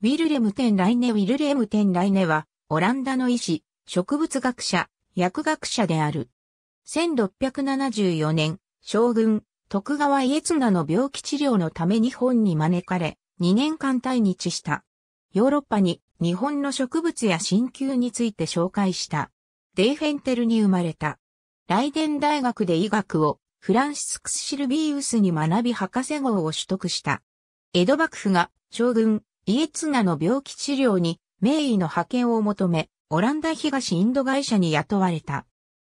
ウィルレム・テン・ライネ・ウィルレム・テン・ライネは、オランダの医師、植物学者、薬学者である。1674年、将軍、徳川家綱の病気治療のため日本に招かれ、2年間対日した。ヨーロッパに日本の植物や鍼灸について紹介した。デーフェンテルに生まれた。ライデン大学で医学を、フランシスク・ス・シルビウスに学び博士号を取得した。江戸幕府が将軍、イエツナの病気治療に名医の派遣を求め、オランダ東インド会社に雇われた。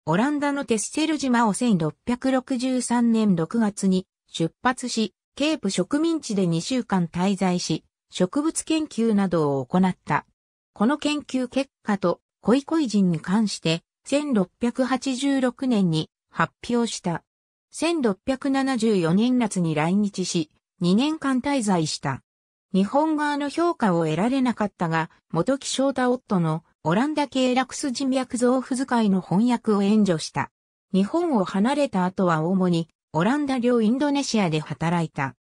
オランダのテッセル島を1663年6月に出発し、ケープ植民地で2週間滞在し、植物研究などを行った。この研究結果と、コイコイ人に関して、1686年に発表した。1674年夏に来日し、2年間滞在した。日本側の評価を得られなかったが、元木翔太夫のオランダ系ラクス人脈増付使いの翻訳を援助した。日本を離れた後は主にオランダ領インドネシアで働いた。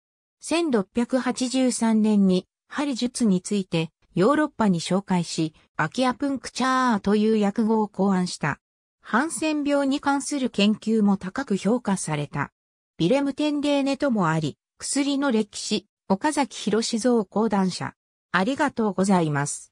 1683年に針術についてヨーロッパに紹介し、アキアプンクチャーという訳語を考案した。ハンセン病に関する研究も高く評価された。ビレムテンデーネともあり、薬の歴史、岡崎博志像講談社。ありがとうございます。